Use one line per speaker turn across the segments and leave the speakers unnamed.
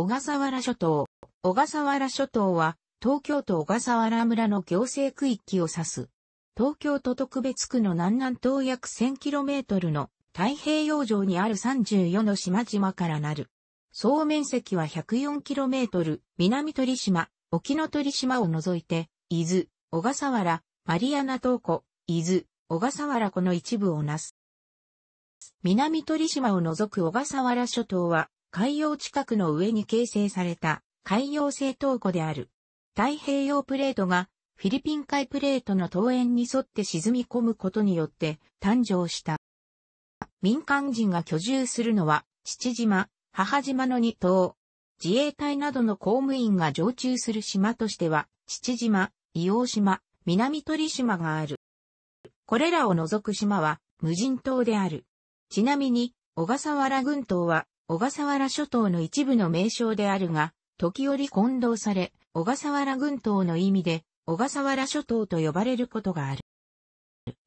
小笠原諸島。小笠原諸島は、東京都小笠原村の行政区域を指す。東京都特別区の南南東約 1000km の太平洋上にある34の島々からなる。総面積は 104km、南鳥島、沖ノ鳥島を除いて、伊豆、小笠原、マリアナ東湖、伊豆、小笠原湖の一部をなす。南鳥島を除く小笠原諸島は、海洋近くの上に形成された海洋性東湖である。太平洋プレートがフィリピン海プレートの東園に沿って沈み込むことによって誕生した。民間人が居住するのは父島、母島の2島。自衛隊などの公務員が常駐する島としては、父島、硫黄島、南鳥島がある。これらを除く島は無人島である。ちなみに、小笠原群島は小笠原諸島の一部の名称であるが、時折混同され、小笠原群島の意味で、小笠原諸島と呼ばれることがある。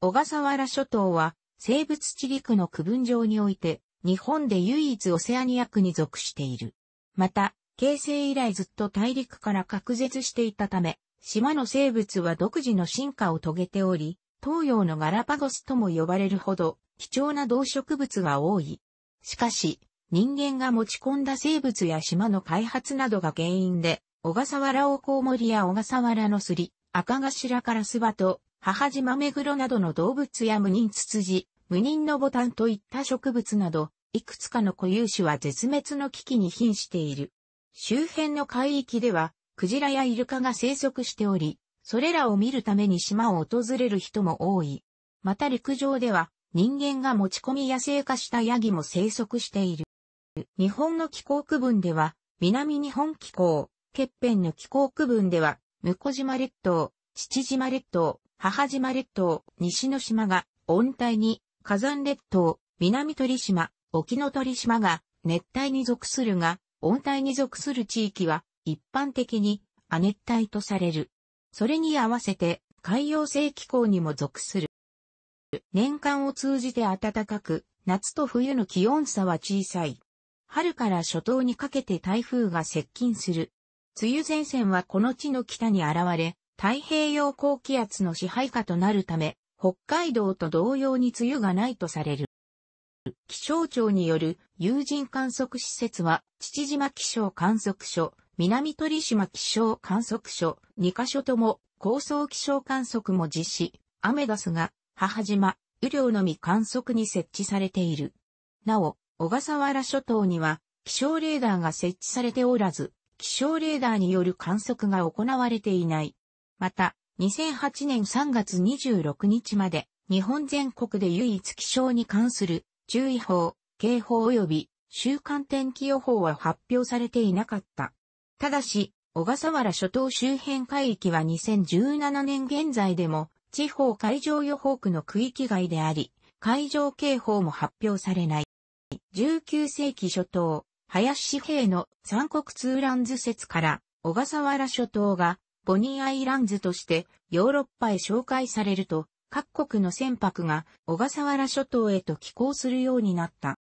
小笠原諸島は、生物地理区の区分上において、日本で唯一オセアニア区に属している。また、形成以来ずっと大陸から隔絶していたため、島の生物は独自の進化を遂げており、東洋のガラパゴスとも呼ばれるほど、貴重な動植物が多い。しかし、人間が持ち込んだ生物や島の開発などが原因で、小笠原大コウモリや小笠原のすり、赤頭からスバと、母島目黒などの動物や無人ツツジ、無人のボタンといった植物など、いくつかの固有種は絶滅の危機に瀕している。周辺の海域では、クジラやイルカが生息しており、それらを見るために島を訪れる人も多い。また陸上では、人間が持ち込み野生化したヤギも生息している。日本の気候区分では、南日本気候、欠片の気候区分では、向島列島、父島列島、母島列島、西の島が温帯に、火山列島、南鳥島、沖の鳥島が熱帯に属するが、温帯に属する地域は一般的に亜熱帯とされる。それに合わせて海洋性気候にも属する。年間を通じて暖かく、夏と冬の気温差は小さい。春から初冬にかけて台風が接近する。梅雨前線はこの地の北に現れ、太平洋高気圧の支配下となるため、北海道と同様に梅雨がないとされる。気象庁による有人観測施設は、父島気象観測所、南鳥島気象観測所、2カ所とも高層気象観測も実施、アメダスが、母島、雨量のみ観測に設置されている。なお、小笠原諸島には気象レーダーが設置されておらず、気象レーダーによる観測が行われていない。また、2008年3月26日まで、日本全国で唯一気象に関する注意報、警報及び週間天気予報は発表されていなかった。ただし、小笠原諸島周辺海域は2017年現在でも地方海上予報区の区域外であり、海上警報も発表されない。19世紀初頭、林紙幣の三国ツーランズ説から小笠原諸島がボニーアイランズとしてヨーロッパへ紹介されると各国の船舶が小笠原諸島へと寄港するようになった。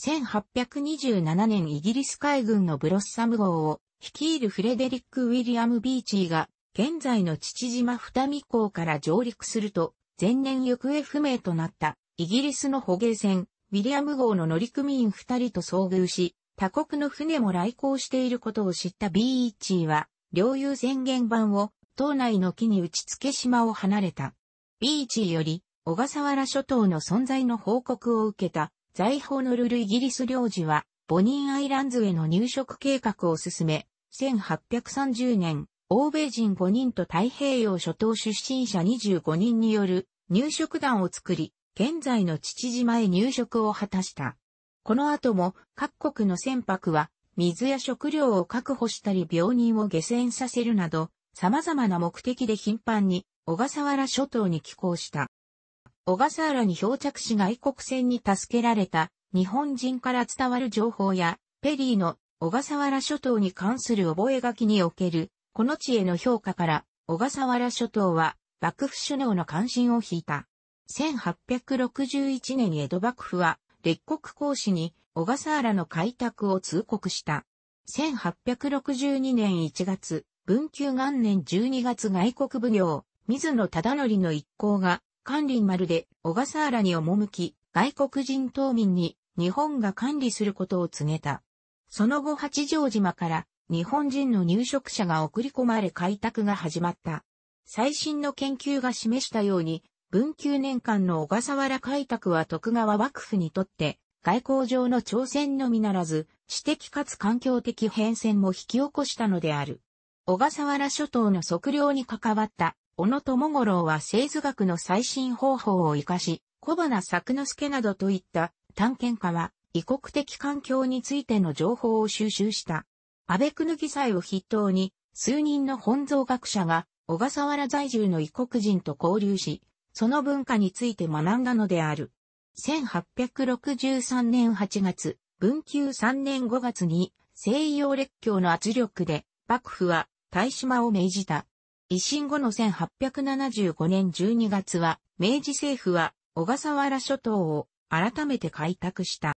1827年イギリス海軍のブロッサム号を率いるフレデリック・ウィリアム・ビーチーが現在の父島二見港から上陸すると前年行方不明となったイギリスの捕鯨船ウィリアム号の乗組員二人と遭遇し、他国の船も来航していることを知ったビーチーは、領有宣言版を島内の木に打ち付け島を離れた。ビーチーより小笠原諸島の存在の報告を受けた財宝のルルイギリス領事はボニーアイランズへの入植計画を進め、1830年、欧米人5人と太平洋諸島出身者25人による入植団を作り、現在の父島へ入植を果たした。この後も各国の船舶は水や食料を確保したり病人を下船させるなど様々な目的で頻繁に小笠原諸島に寄港した。小笠原に漂着し外国船に助けられた日本人から伝わる情報やペリーの小笠原諸島に関する覚書におけるこの地への評価から小笠原諸島は幕府首脳の関心を引いた。1861年江戸幕府は、列国公使に小笠原の開拓を通告した。1862年1月、文久元年12月外国奉行、水野忠則の一行が、管理丸で小笠原に赴き、外国人島民に日本が管理することを告げた。その後八丈島から日本人の入植者が送り込まれ開拓が始まった。最新の研究が示したように、文久年間の小笠原開拓は徳川幕府にとって、外交上の挑戦のみならず、私的かつ環境的変遷も引き起こしたのである。小笠原諸島の測量に関わった、小野智五郎は製図学の最新方法を活かし、小花作之助などといった探検家は、異国的環境についての情報を収集した。安倍久ぎ祭を筆頭に、数人の本草学者が、小笠原在住の異国人と交流し、その文化について学んだのである。1863年8月、文久3年5月に西洋列強の圧力で幕府は大島を命じた。維新後の1875年12月は明治政府は小笠原諸島を改めて開拓した。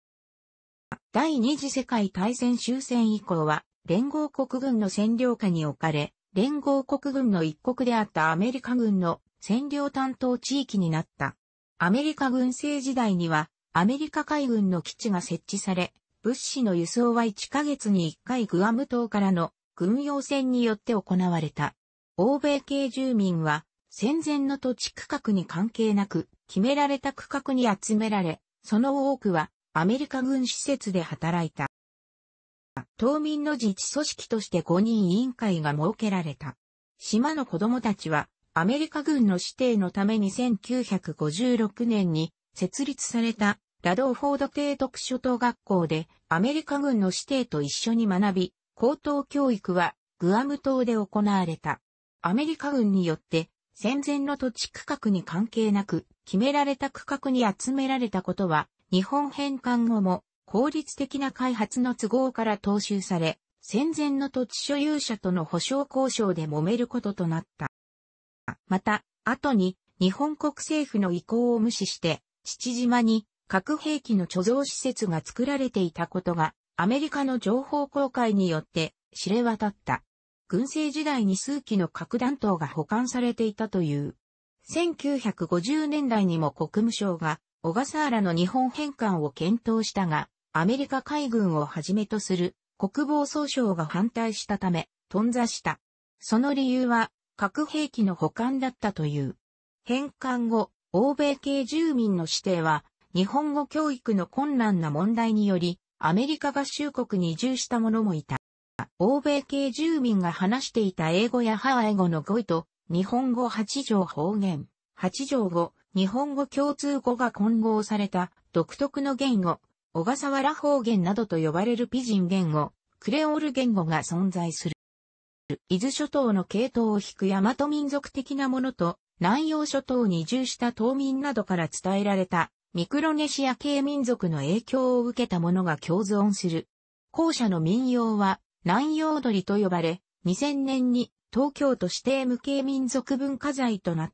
第二次世界大戦終戦以降は連合国軍の占領下に置かれ、連合国軍の一国であったアメリカ軍の占領担当地域になった。アメリカ軍政時代には、アメリカ海軍の基地が設置され、物資の輸送は1ヶ月に1回グアム島からの軍用船によって行われた。欧米系住民は戦前の土地区画に関係なく決められた区画に集められ、その多くはアメリカ軍施設で働いた。島民の自治組織として5人委員会が設けられた。島の子供たちはアメリカ軍の指定のために1956年に設立されたラドーフォード提督諸島学校でアメリカ軍の指定と一緒に学び、高等教育はグアム島で行われた。アメリカ軍によって戦前の土地区画に関係なく決められた区画に集められたことは日本返還後も効率的な開発の都合から踏襲され、戦前の土地所有者との保障交渉で揉めることとなった。また、後に日本国政府の意向を無視して、父島に核兵器の貯蔵施設が作られていたことが、アメリカの情報公開によって知れ渡った。軍政時代に数機の核弾頭が保管されていたという。1950年代にも国務省が小笠原の日本返還を検討したが、アメリカ海軍をはじめとする国防総省が反対したため、頓挫した。その理由は、核兵器の保管だったという。返還後、欧米系住民の指定は、日本語教育の困難な問題により、アメリカ合衆国に移住した者もいた。欧米系住民が話していた英語やハワイ語の語彙と、日本語八条方言、八条語、日本語共通語が混合された独特の言語、小笠原方言などと呼ばれるピジン言語、クレオール言語が存在する。伊豆諸島の系統を引く大和民族的なものと、南洋諸島に移住した島民などから伝えられた、ミクロネシア系民族の影響を受けたものが共存する。後者の民謡は、南洋鳥と呼ばれ、2000年に東京都指定無形民族文化財となっ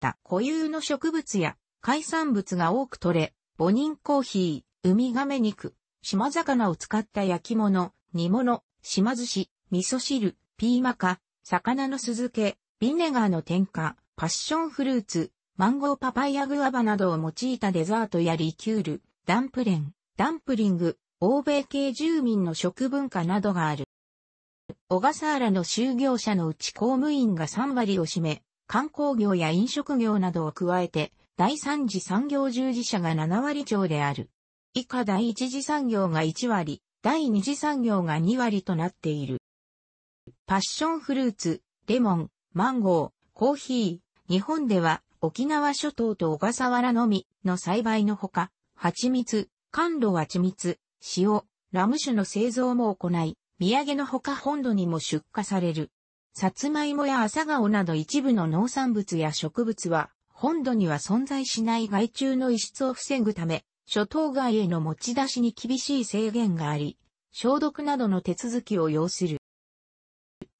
た。固有の植物や海産物が多く取れ、母人コーヒー、ウミガメ肉、島魚を使った焼き物、煮物、島寿司、味噌汁、ピーマカ、魚の酢漬け、ビネガーの添加、パッションフルーツ、マンゴーパパイヤグアバなどを用いたデザートやリキュール、ダンプレン、ダンプリング、欧米系住民の食文化などがある。小笠原の就業者のうち公務員が3割を占め、観光業や飲食業などを加えて、第3次産業従事者が7割超である。以下第1次産業が1割、第2次産業が2割となっている。パッションフルーツ、レモン、マンゴー、コーヒー、日本では沖縄諸島と小笠原のみの栽培のほか、蜂蜜、甘露蜂蜜、塩、ラム酒の製造も行い、土産のほか本土にも出荷される。さつまいもや朝顔など一部の農産物や植物は、本土には存在しない害虫の移出を防ぐため、諸島外への持ち出しに厳しい制限があり、消毒などの手続きを要する。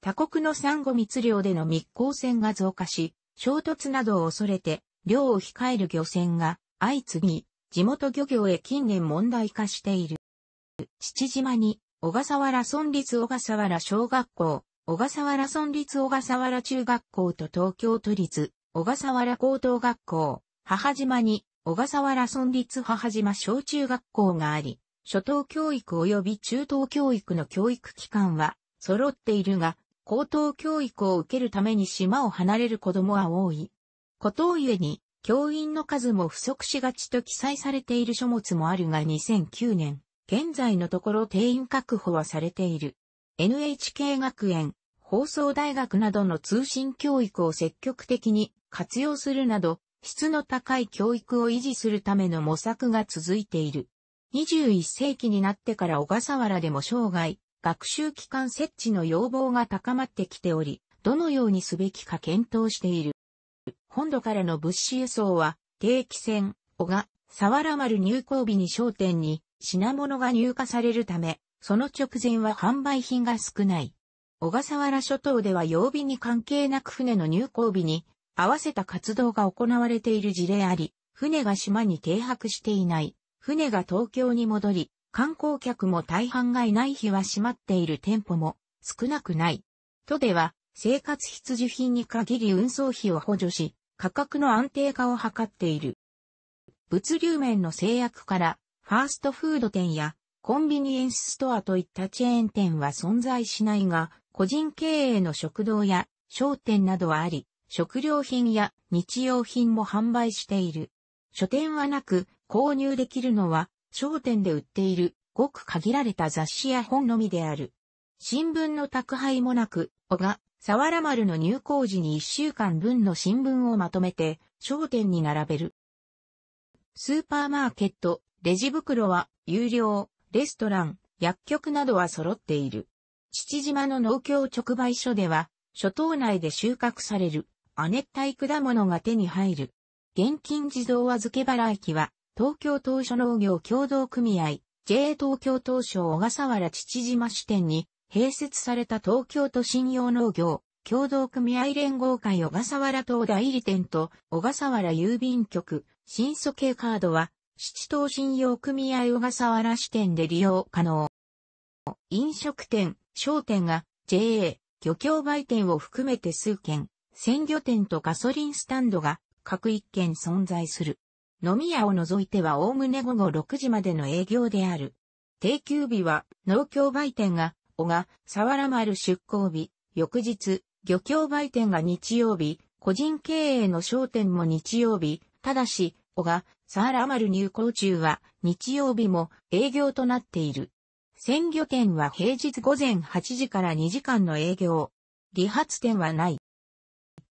他国の産後密漁での密航船が増加し、衝突などを恐れて、漁を控える漁船が相次ぎ、地元漁業へ近年問題化している。父島に、小笠原村立小笠原小学校、小笠原村立小笠原中学校と東京都立、小笠原高等学校、母島に、小笠原村立母島小中学校があり、初等教育及び中等教育の教育機関は揃っているが、高等教育を受けるために島を離れる子供は多い。ことをゆえに、教員の数も不足しがちと記載されている書物もあるが2009年、現在のところ定員確保はされている。NHK 学園、放送大学などの通信教育を積極的に活用するなど、質の高い教育を維持するための模索が続いている。21世紀になってから小笠原でも生涯、学習機関設置の要望が高まってきており、どのようにすべきか検討している。本土からの物資輸送は、定期船、小賀、沢原丸入港日に商店に品物が入荷されるため、その直前は販売品が少ない。小笠原諸島では曜日に関係なく船の入港日に合わせた活動が行われている事例あり、船が島に停泊していない、船が東京に戻り、観光客も大半がいない日は閉まっている店舗も少なくない。都では生活必需品に限り運送費を補助し、価格の安定化を図っている。物流面の制約から、ファーストフード店やコンビニエンスストアといったチェーン店は存在しないが、個人経営の食堂や商店などはあり、食料品や日用品も販売している。書店はなく購入できるのは商店で売っている、ごく限られた雑誌や本のみである。新聞の宅配もなく、小が、沢原丸の入港時に一週間分の新聞をまとめて、商店に並べる。スーパーマーケット、レジ袋は、有料、レストラン、薬局などは揃っている。父島の農協直売所では、諸島内で収穫される、亜熱帯果物が手に入る。現金自動預け払い機は、東京当初農業協同組合、JA 東京当初小笠原父島支店に併設された東京都信用農業協同組合連合会小笠原東代理店と小笠原郵便局新素系カードは七島信用組合小笠原支店で利用可能。飲食店、商店が JA 漁協売店を含めて数件、鮮魚店とガソリンスタンドが各一件存在する。飲み屋を除いてはおおむね午後6時までの営業である。定休日は農協売店が、小賀、沢原丸出港日、翌日、漁協売店が日曜日、個人経営の商店も日曜日、ただし、小賀、沢原丸入港中は日曜日も営業となっている。鮮魚店は平日午前8時から2時間の営業。理髪店はない。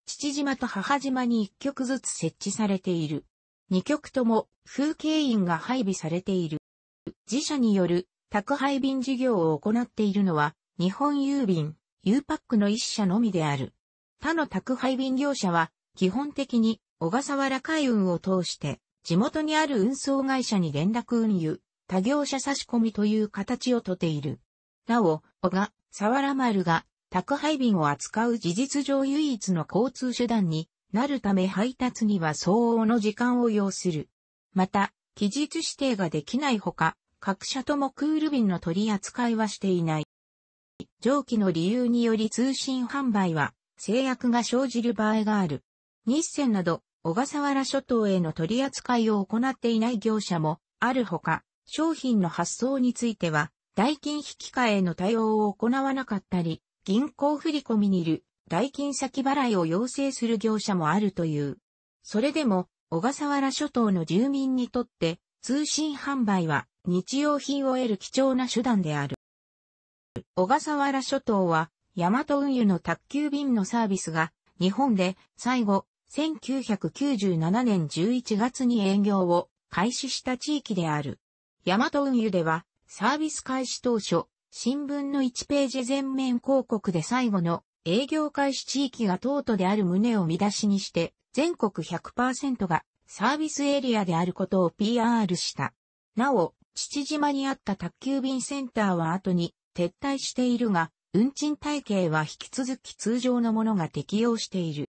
父島と母島に一曲ずつ設置されている。2曲とも風景印が配備されている。自社による宅配便事業を行っているのは日本郵便、U パックの一社のみである。他の宅配便業者は基本的に小笠原海運を通して地元にある運送会社に連絡運輸、他業者差し込みという形をとっている。なお、小笠原丸が宅配便を扱う事実上唯一の交通手段になるため配達には相応の時間を要する。また、期日指定ができないほか、各社ともクール便の取り扱いはしていない。上記の理由により通信販売は制約が生じる場合がある。日線など小笠原諸島への取り扱いを行っていない業者もあるほか、商品の発送については代金引換への対応を行わなかったり、銀行振込にいる代金先払いを要請する業者もあるという。それでも、小笠原諸島の住民にとって、通信販売は日用品を得る貴重な手段である。小笠原諸島は、ヤマト運輸の宅急便のサービスが、日本で最後、1997年11月に営業を開始した地域である。ヤマト運輸では、サービス開始当初、新聞の1ページ全面広告で最後の営業開始地域が東都である旨を見出しにして、全国100%がサービスエリアであることを PR した。なお、父島にあった宅急便センターは後に撤退しているが、運賃体系は引き続き通常のものが適用している。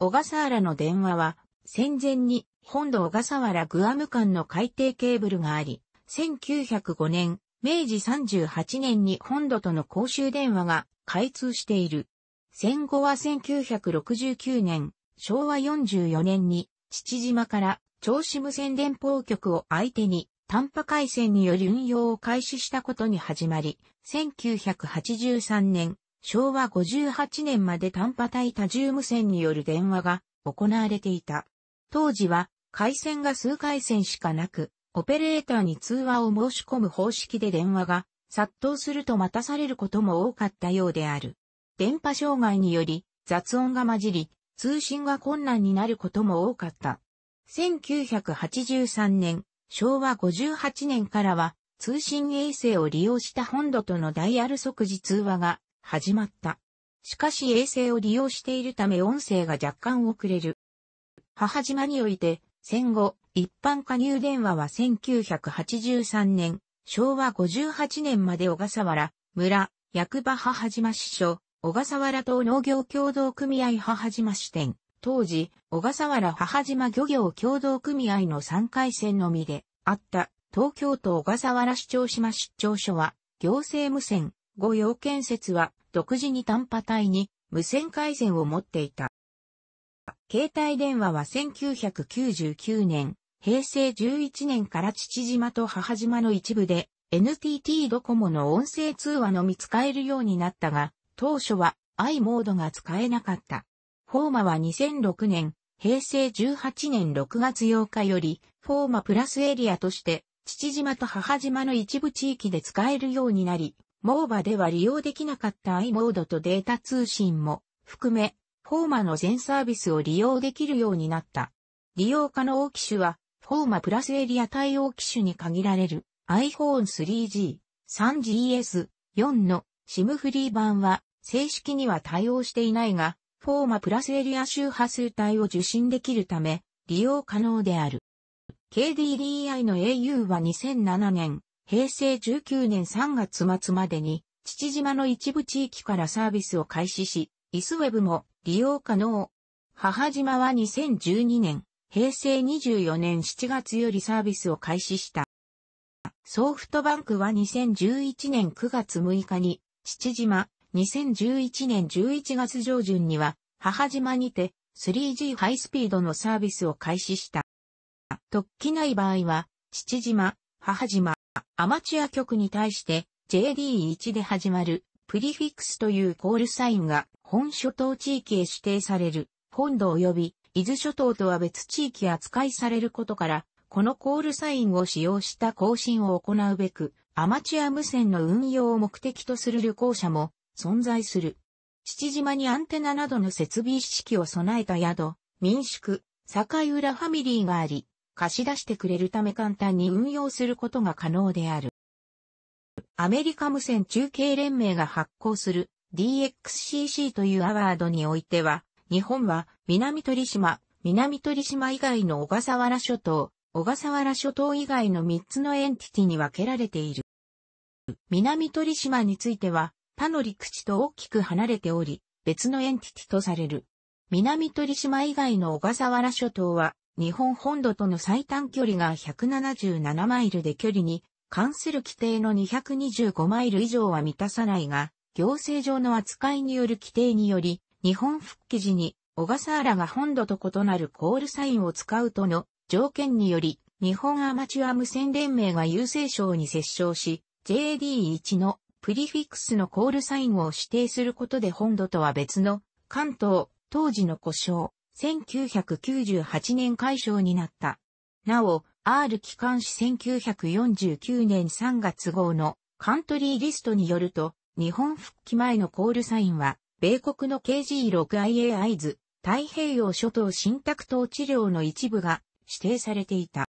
小笠原の電話は、戦前に本土小笠原グアム間の海底ケーブルがあり、1905年、明治38年に本土との公衆電話が開通している。戦後は1969年、昭和44年に父島から長子無線電報局を相手に短波回線による運用を開始したことに始まり、1983年、昭和58年まで短波対多重無線による電話が行われていた。当時は回線が数回線しかなく、オペレーターに通話を申し込む方式で電話が殺到すると待たされることも多かったようである。電波障害により雑音が混じり、通信が困難になることも多かった。1983年、昭和58年からは通信衛星を利用した本土とのダイヤル即時通話が始まった。しかし衛星を利用しているため音声が若干遅れる。母島において戦後、一般加入電話は1983年、昭和58年まで小笠原、村、役場母島支所、小笠原島農業協同組合母島支店、当時、小笠原母島漁業協同組合の3回戦のみであった東京都小笠原市長島出張所は、行政無線、御用建設は独自に単波体に無線改善を持っていた。携帯電話は1999年、平成11年から父島と母島の一部で NTT ドコモの音声通話のみ使えるようになったが、当初は i モードが使えなかった。フォーマは2006年、平成18年6月8日より、フォーマプラスエリアとして、父島と母島の一部地域で使えるようになり、モーバでは利用できなかった i モードとデータ通信も含め、フォーマの全サービスを利用できるようになった。利用可能機種は、フォーマプラスエリア対応機種に限られる iPhone 3G、3GS、4の SIM フリー版は正式には対応していないが、フォーマプラスエリア周波数帯を受信できるため利用可能である。KDDI の au は2007年、平成19年3月末までに父島の一部地域からサービスを開始し、イスウェブも利用可能。母島は2012年、平成24年7月よりサービスを開始した。ソフトバンクは2011年9月6日に、父島、2011年11月上旬には、母島にて 3G ハイスピードのサービスを開始した。特記ない場合は、父島、母島、アマチュア局に対して JD1 で始まるプリフィックスというコールサインが本諸島地域へ指定される、本土及び伊豆諸島とは別地域扱いされることから、このコールサインを使用した更新を行うべく、アマチュア無線の運用を目的とする旅行者も存在する。父島にアンテナなどの設備一識を備えた宿、民宿、境浦ファミリーがあり、貸し出してくれるため簡単に運用することが可能である。アメリカ無線中継連盟が発行する DXCC というアワードにおいては、日本は南鳥島、南鳥島以外の小笠原諸島、小笠原諸島以外の3つのエンティティに分けられている。南鳥島については、他の陸地と大きく離れており、別のエンティティとされる。南鳥島以外の小笠原諸島は、日本本土との最短距離が177マイルで距離に関する規定の225マイル以上は満たさないが、行政上の扱いによる規定により、日本復帰時に小笠原が本土と異なるコールサインを使うとの条件により、日本アマチュア無線連盟が優勢省に折衝し、JD1 のプリフィックスのコールサインを指定することで本土とは別の関東、当時の故障、1998年解消になった。なお、R 機関誌1949年3月号のカントリーリストによると、日本復帰前のコールサインは、米国の KG6IA i 図、太平洋諸島新宅等治療の一部が指定されていた。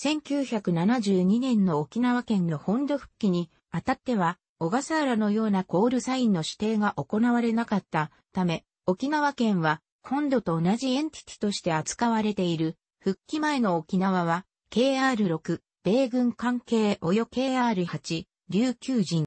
1972年の沖縄県の本土復帰にあたっては、小笠原のようなコールサインの指定が行われなかったため、沖縄県は本土と同じエンティティとして扱われている復帰前の沖縄は、KR6、米軍関係及 KR8、琉球人。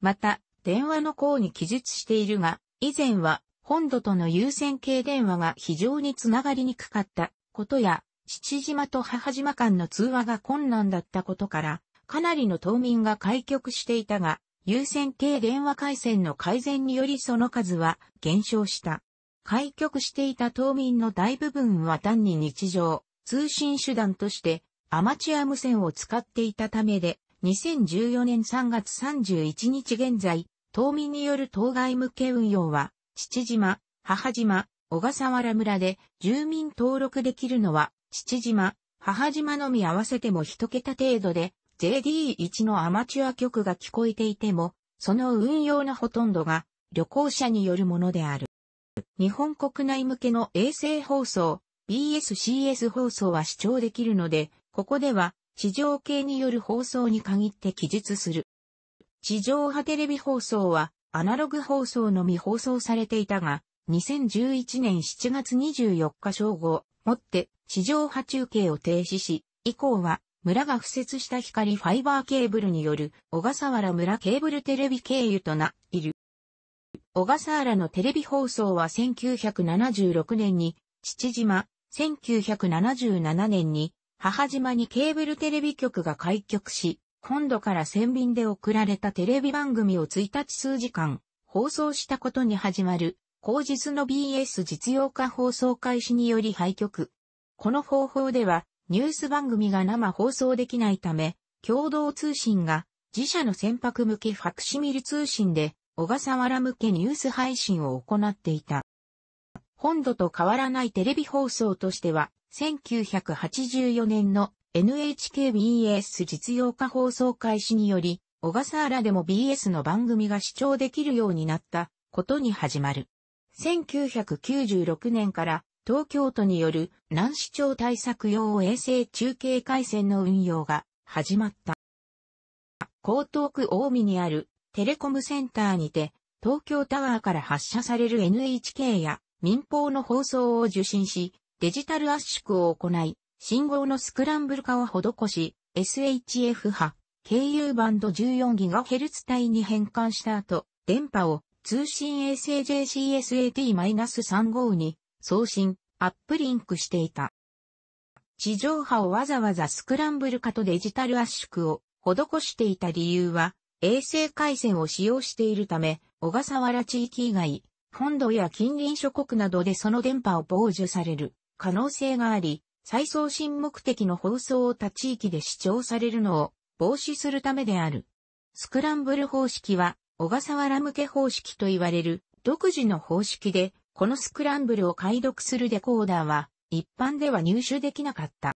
また、電話の項に記述しているが、以前は本土との優先系電話が非常につながりにくかったことや、父島と母島間の通話が困難だったことから、かなりの島民が開局していたが、優先系電話回線の改善によりその数は減少した。開局していた島民の大部分は単に日常、通信手段としてアマチュア無線を使っていたためで、2014年3月31日現在、島民による当該向け運用は、父島、母島、小笠原村で住民登録できるのは、父島、母島のみ合わせても一桁程度で、JD1 のアマチュア局が聞こえていても、その運用のほとんどが旅行者によるものである。日本国内向けの衛星放送、BSCS 放送は視聴できるので、ここでは地上系による放送に限って記述する。地上波テレビ放送はアナログ放送のみ放送されていたが、2011年7月24日正午、もって地上波中継を停止し、以降は村が付設した光ファイバーケーブルによる小笠原村ケーブルテレビ経由とな、いる。小笠原のテレビ放送は1976年に父島、1977年に母島にケーブルテレビ局が開局し、本土から船便で送られたテレビ番組を1日数時間放送したことに始まる、後日の BS 実用化放送開始により廃局。この方法ではニュース番組が生放送できないため、共同通信が自社の船舶向けファクシミル通信で小笠原向けニュース配信を行っていた。本土と変わらないテレビ放送としては、1984年の NHKBS 実用化放送開始により、小笠原でも BS の番組が視聴できるようになったことに始まる。1996年から東京都による南市町対策用衛星中継回線の運用が始まった。江東区大見にあるテレコムセンターにて、東京タワーから発射される NHK や民放の放送を受信し、デジタル圧縮を行い、信号のスクランブル化を施し、SHF 波、KU バンド 14GHz 帯に変換した後、電波を通信衛星 JCSAT-35 に送信、アップリンクしていた。地上波をわざわざスクランブル化とデジタル圧縮を施していた理由は、衛星回線を使用しているため、小笠原地域以外、本土や近隣諸国などでその電波を傍受される可能性があり、再送信目的の放送を他地域で視聴されるのを防止するためである。スクランブル方式は小笠原向け方式と言われる独自の方式で、このスクランブルを解読するデコーダーは一般では入手できなかった。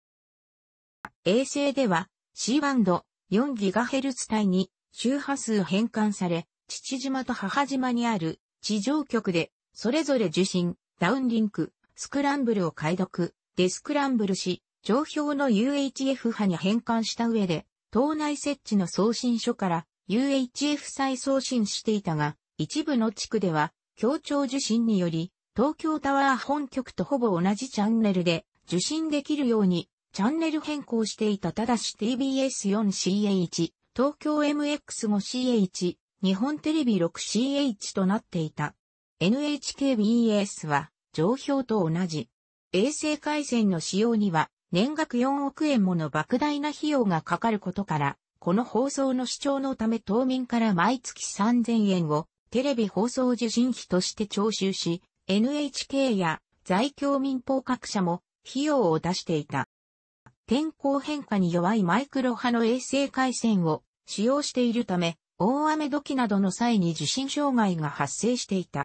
衛星では C バンド 4GHz 帯に周波数変換され、父島と母島にある地上局で、それぞれ受信、ダウンリンク、スクランブルを解読、デスクランブルし、上表の UHF 波に変換した上で、島内設置の送信所から UHF 再送信していたが、一部の地区では、協調受信により、東京タワー本局とほぼ同じチャンネルで受信できるように、チャンネル変更していたただし TBS4CH、東京 MX5CH、日本テレビ 6CH となっていた。NHKBS は、上表と同じ。衛星回線の使用には、年額4億円もの莫大な費用がかかることから、この放送の視聴のため島民から毎月3000円をテレビ放送受信費として徴収し、NHK や在京民放各社も費用を出していた。天候変化に弱いマイクロ波の衛星回線を使用しているため、大雨時などの際に受信障害が発生していた。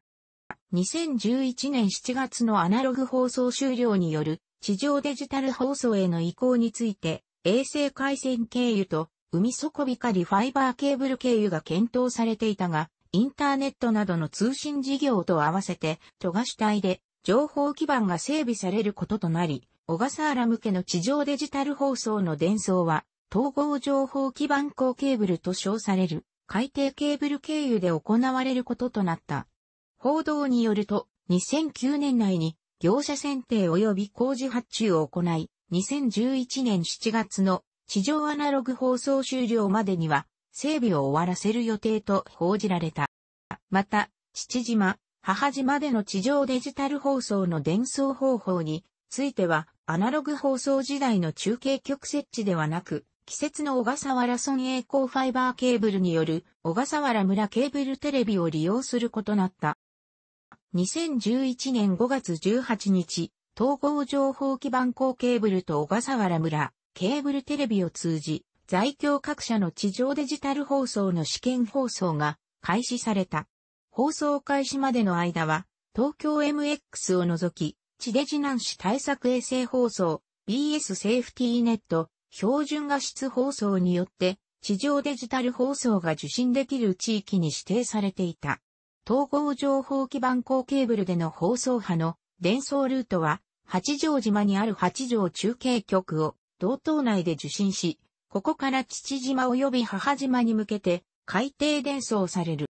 2011年7月のアナログ放送終了による地上デジタル放送への移行について、衛星回線経由と海底光ファイバーケーブル経由が検討されていたが、インターネットなどの通信事業と合わせて、都が主体で情報基盤が整備されることとなり、小笠原向けの地上デジタル放送の伝送は、統合情報基盤高ケーブルと称される、海底ケーブル経由で行われることとなった。報道によると、2009年内に業者選定及び工事発注を行い、2011年7月の地上アナログ放送終了までには整備を終わらせる予定と報じられた。また、父島、母島での地上デジタル放送の伝送方法については、アナログ放送時代の中継局設置ではなく、季節の小笠原村栄光ファイバーケーブルによる小笠原村ケーブルテレビを利用することなった。2011年5月18日、統合情報基盤公ケーブルと小笠原村ケーブルテレビを通じ、在京各社の地上デジタル放送の試験放送が開始された。放送開始までの間は、東京 MX を除き、地デジ南市対策衛星放送 BS セーフティーネット標準画質放送によって地上デジタル放送が受信できる地域に指定されていた。統合情報基盤高ケーブルでの放送波の伝送ルートは八丈島にある八丈中継局を道東内で受信し、ここから父島及び母島に向けて海底伝送される。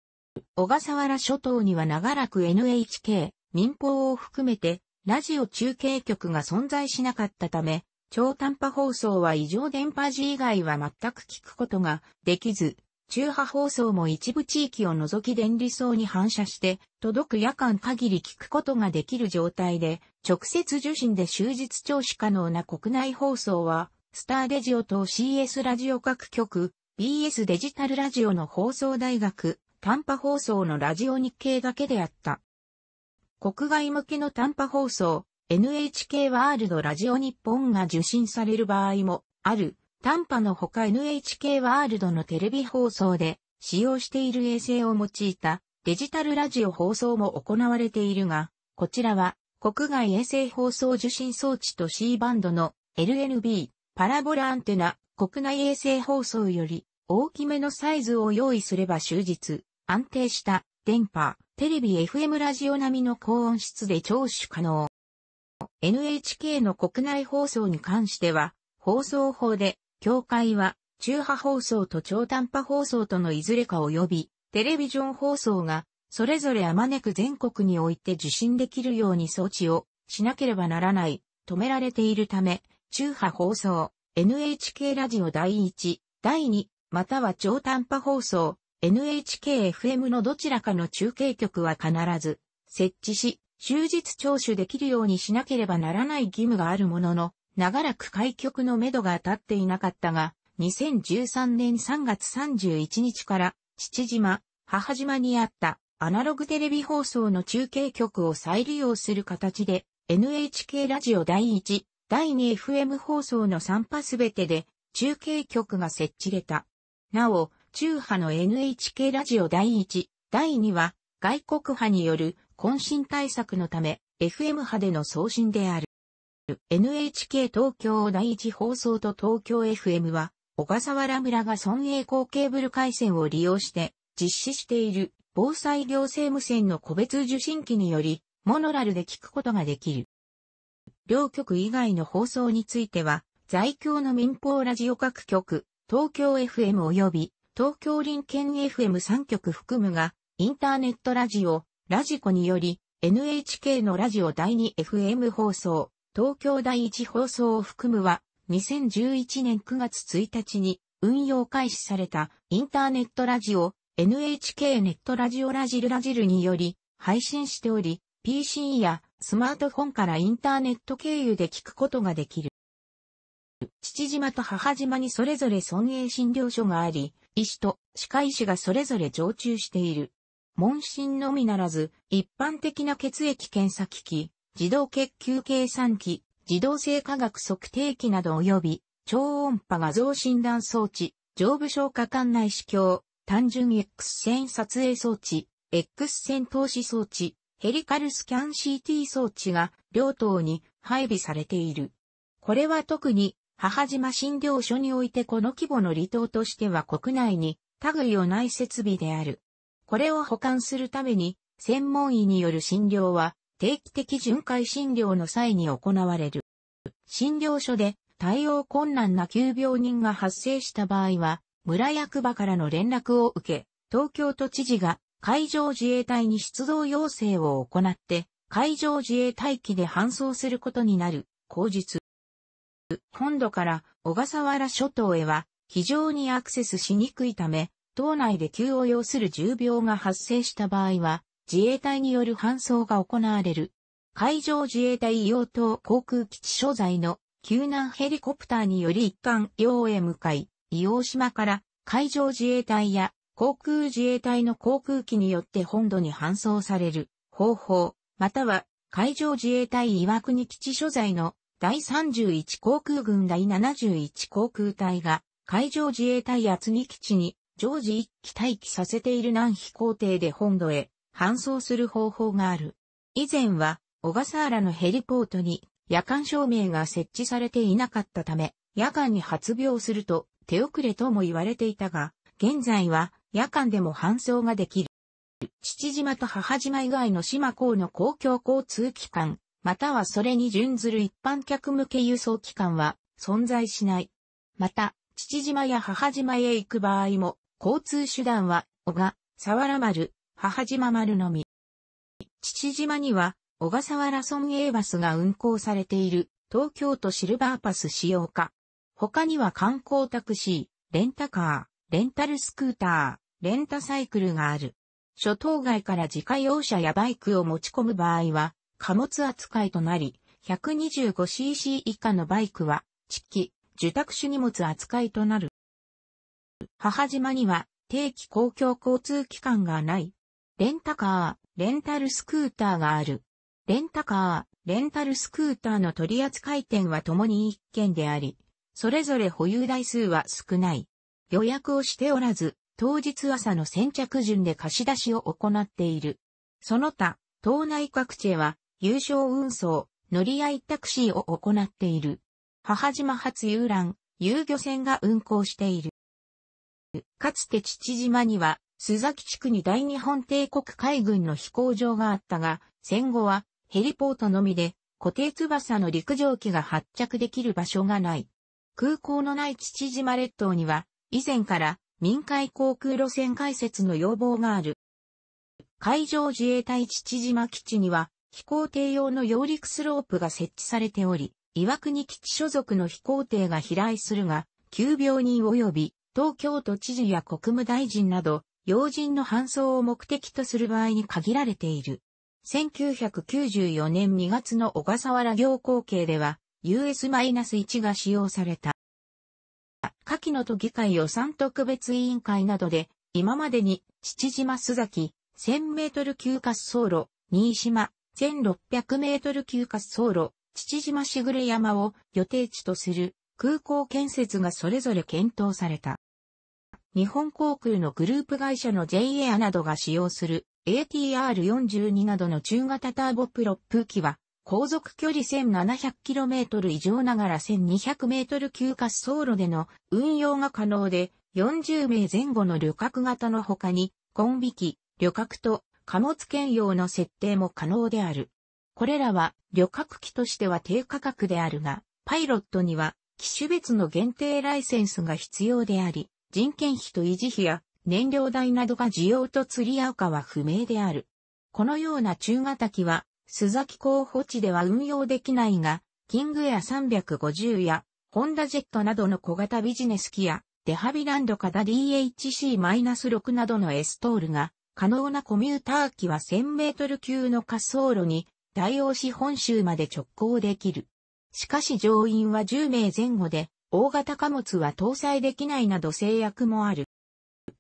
小笠原諸島には長らく NHK、民放を含めてラジオ中継局が存在しなかったため、超短波放送は異常電波時以外は全く聞くことができず、中波放送も一部地域を除き電離層に反射して届く夜間限り聞くことができる状態で、直接受信で終日聴取可能な国内放送は、スターレジオと CS ラジオ各局、BS デジタルラジオの放送大学、短波放送のラジオ日経だけであった。国外向けの短波放送、NHK ワールドラジオ日本が受信される場合もある、短波のほか NHK ワールドのテレビ放送で使用している衛星を用いたデジタルラジオ放送も行われているが、こちらは国外衛星放送受信装置と C バンドの LNB、パラボラアンテナ、国内衛星放送より大きめのサイズを用意すれば終日安定した電波、テレビ FM ラジオ並みの高音質で聴取可能。NHK の国内放送に関しては、放送法で、協会は、中波放送と超短波放送とのいずれか及び、テレビジョン放送が、それぞれあまねく全国において受信できるように装置をしなければならない、止められているため、中波放送、NHK ラジオ第1、第2、または超短波放送、NHKFM のどちらかの中継局は必ず設置し、終日聴取できるようにしなければならない義務があるものの、長らく開局のめどが立っていなかったが、2013年3月31日から父島、母島にあったアナログテレビ放送の中継局を再利用する形で NHK ラジオ第1、第 2FM 放送の3波すべてで中継局が設置れた。なお、中波の NHK ラジオ第1、第2は、外国波による渾身対策のため、FM 波での送信である。NHK 東京第一放送と東京 FM は、小笠原村が村営高ケーブル回線を利用して実施している防災行政無線の個別受信機により、モノラルで聞くことができる。両局以外の放送については、在京の民放ラジオ各局、東京 FM 及び東京林県 FM3 局含むが、インターネットラジオ、ラジコにより、NHK のラジオ第 2FM 放送、東京第1放送を含むは、2011年9月1日に運用開始されたインターネットラジオ NHK ネットラジオラジルラジルにより配信しており PC やスマートフォンからインターネット経由で聞くことができる。父島と母島にそれぞれ村営診療所があり、医師と歯科医師がそれぞれ常駐している。問診のみならず、一般的な血液検査機器、自動血球計算機、自動性化学測定器など及び、超音波画像診断装置、上部消化管内視鏡、単純 X 線撮影装置、X 線透視装置、ヘリカルスキャン CT 装置が両等に配備されている。これは特に母島診療所においてこの規模の離島としては国内に類をない設備である。これを保管するために、専門医による診療は定期的巡回診療の際に行われる。診療所で対応困難な急病人が発生した場合は、村役場からの連絡を受け、東京都知事が海上自衛隊に出動要請を行って、海上自衛隊機で搬送することになる、口実。本土から小笠原諸島へは非常にアクセスしにくいため、島内で急を要する重病が発生した場合は、自衛隊による搬送が行われる。海上自衛隊用島航空基地所在の救難ヘリコプターにより一貫用へ向かい、伊黄島から海上自衛隊や航空自衛隊の航空機によって本土に搬送される方法、または海上自衛隊岩国基地所在の第31航空軍第71航空隊が海上自衛隊厚木基地に常時一機待機させている南飛行艇で本土へ搬送する方法がある。以前は小笠原のヘリポートに夜間照明が設置されていなかったため夜間に発病すると手遅れとも言われていたが現在は夜間でも搬送ができる。父島と母島以外の島港の公共交通機関、またはそれに準ずる一般客向け輸送機関は存在しない。また、父島や母島へ行く場合も、交通手段は、小賀、佐原丸、母島丸のみ。父島には、小笠原村営バスが運行されている、東京都シルバーパス使用化。他には観光タクシー、レンタカー、レンタルスクーター、レンタサイクルがある。諸島外から自家用車やバイクを持ち込む場合は、貨物扱いとなり、125cc 以下のバイクは、地域、受託種荷物扱いとなる。母島には定期公共交通機関がない。レンタカー、レンタルスクーターがある。レンタカー、レンタルスクーターの取扱店は共に1件であり、それぞれ保有台数は少ない。予約をしておらず、当日朝の先着順で貸し出しを行っている。その他、島内各地へは優勝運送、乗り合いタクシーを行っている。母島発遊覧、遊漁船が運航している。かつて父島には、須崎地区に大日本帝国海軍の飛行場があったが、戦後はヘリポートのみで固定翼の陸上機が発着できる場所がない。空港のない父島列島には、以前から民海航空路線開設の要望がある。海上自衛隊父島基地には、飛行艇用の揚陸スロープが設置されており、岩国基地所属の飛行艇が飛来するが、急病人及び東京都知事や国務大臣など、要人の搬送を目的とする場合に限られている。1994年2月の小笠原行航計では、US-1 が使用された。下記の都議会予算特別委員会などで、今までに、父島須崎、1000メートル級滑走路、新島、1600メートル級滑走路、父島しぐれ山を予定地とする空港建設がそれぞれ検討された。日本航空のグループ会社の JA アなどが使用する ATR42 などの中型ターボプロップ機は、航続距離 1700km 以上ながら 1200m 級滑走路での運用が可能で、40名前後の旅客型の他に、コンビ機、旅客と貨物兼用の設定も可能である。これらは旅客機としては低価格であるが、パイロットには機種別の限定ライセンスが必要であり、人件費と維持費や燃料代などが需要と釣り合うかは不明である。このような中型機は、須崎候補地では運用できないが、キングエア350や、ホンダジェットなどの小型ビジネス機や、デハビランド型 DHC-6 などのエストールが可能なコミューター機は1000メートル級の滑走路に大王し本州まで直行できる。しかし乗員は10名前後で、大型貨物は搭載できないなど制約もある。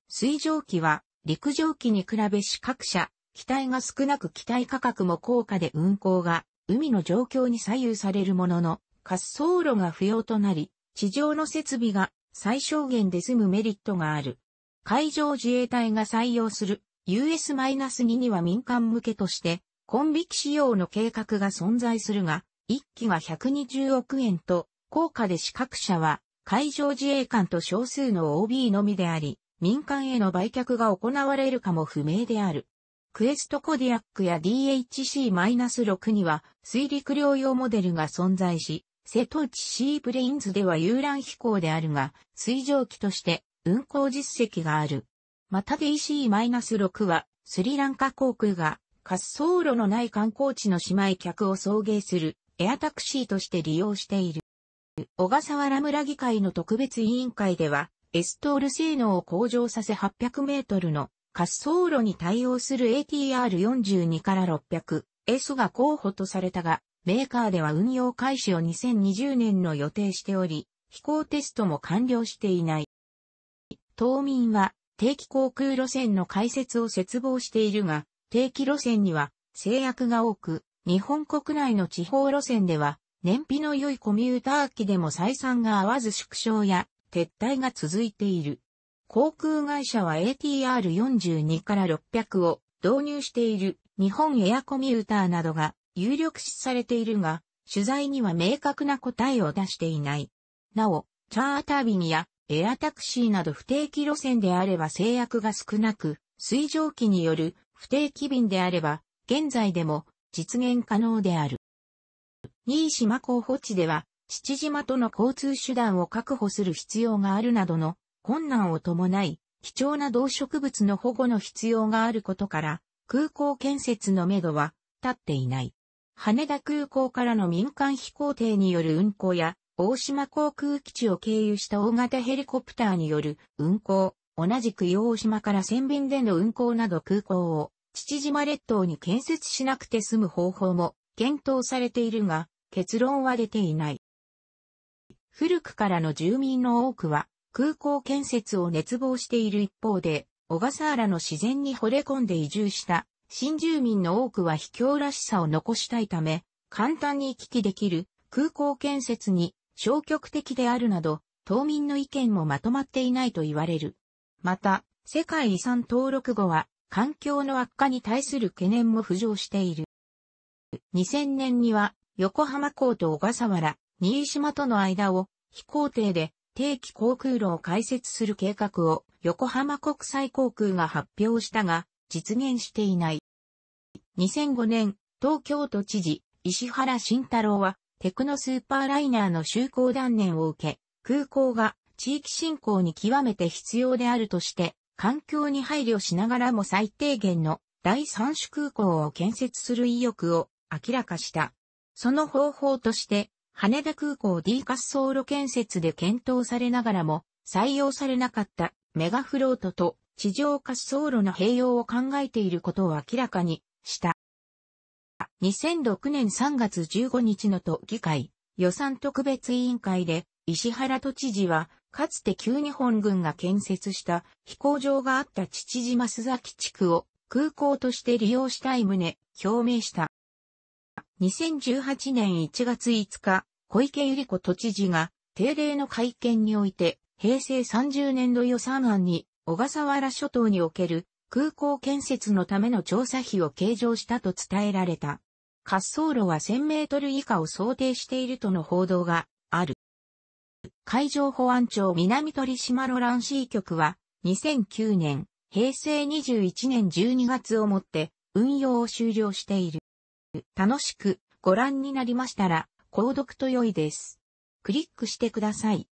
水蒸気は陸上機に比べし各社、機体が少なく機体価格も高価で運行が海の状況に左右されるものの、滑走路が不要となり、地上の設備が最小限で済むメリットがある。海上自衛隊が採用する US-2 には民間向けとして、コンビ機仕様の計画が存在するが、1機が120億円と、高価で資格者は、海上自衛官と少数の OB のみであり、民間への売却が行われるかも不明である。クエストコディアックや DHC-6 には水陸両用モデルが存在し、瀬戸内シーブレインズでは遊覧飛行であるが、水蒸気として運航実績がある。また DC-6 は、スリランカ航空が、滑走路のない観光地の姉妹客を送迎する、エアタクシーとして利用している。小笠原村議会の特別委員会では、エストール性能を向上させ800メートルの滑走路に対応する ATR42 から600 S が候補とされたが、メーカーでは運用開始を2020年の予定しており、飛行テストも完了していない。島民は定期航空路線の開設を切望しているが、定期路線には制約が多く、日本国内の地方路線では、燃費の良いコミューター機でも採算が合わず縮小や撤退が続いている。航空会社は ATR42 から600を導入している日本エアコミューターなどが有力視されているが、取材には明確な答えを出していない。なお、チャーター便やエアタクシーなど不定期路線であれば制約が少なく、水蒸気による不定期便であれば、現在でも実現可能である。新島候補地では、父島との交通手段を確保する必要があるなどの困難を伴い、貴重な動植物の保護の必要があることから、空港建設のめどは立っていない。羽田空港からの民間飛行艇による運航や大島航空基地を経由した大型ヘリコプターによる運航、同じく大島から船便での運航など空港を父島列島に建設しなくて済む方法も検討されているが、結論は出ていない。古くからの住民の多くは空港建設を熱望している一方で、小笠原の自然に惚れ込んで移住した新住民の多くは卑怯らしさを残したいため、簡単に行き来できる空港建設に消極的であるなど、島民の意見もまとまっていないと言われる。また、世界遺産登録後は、環境の悪化に対する懸念も浮上している。2000年には、横浜港と小笠原、新島との間を、飛行艇で定期航空路を開設する計画を横浜国際航空が発表したが、実現していない。2005年、東京都知事、石原慎太郎は、テクノスーパーライナーの就航断念を受け、空港が地域振興に極めて必要であるとして、環境に配慮しながらも最低限の第三種空港を建設する意欲を明らかした。その方法として、羽田空港 D 滑走路建設で検討されながらも採用されなかったメガフロートと地上滑走路の併用を考えていることを明らかにした。2006年3月15日の都議会予算特別委員会で石原都知事はかつて旧日本軍が建設した飛行場があった父島須崎地区を空港として利用したい旨表明した。2018年1月5日、小池百合子都知事が定例の会見において平成30年度予算案に小笠原諸島における空港建設のための調査費を計上したと伝えられた。滑走路は1000メートル以下を想定しているとの報道がある。海上保安庁南鳥島ロランシー局は2009年、平成21年12月をもって運用を終了している。楽しくご覧になりましたら、購読と良いです。クリックしてください。